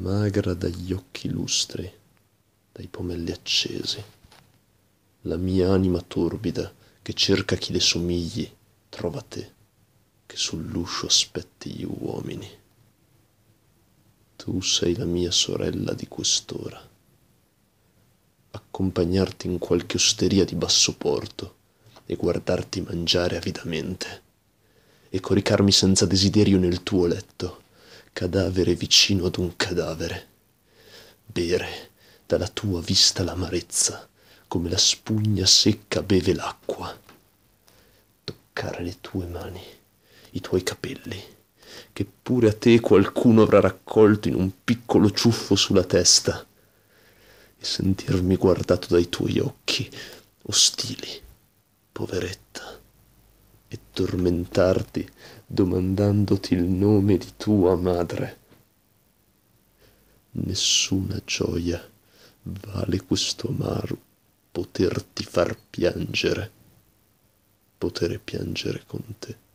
magra dagli occhi lustri dai pomelli accesi la mia anima torbida che cerca chi le somigli trova te che sull'uscio aspetti gli uomini tu sei la mia sorella di quest'ora accompagnarti in qualche osteria di basso porto e guardarti mangiare avidamente e coricarmi senza desiderio nel tuo letto cadavere vicino ad un cadavere bere dalla tua vista l'amarezza come la spugna secca beve l'acqua toccare le tue mani i tuoi capelli che pure a te qualcuno avrà raccolto in un piccolo ciuffo sulla testa e sentirmi guardato dai tuoi occhi ostili poveretta addormentarti domandandoti il nome di tua madre. Nessuna gioia vale questo amaro poterti far piangere, poter piangere con te.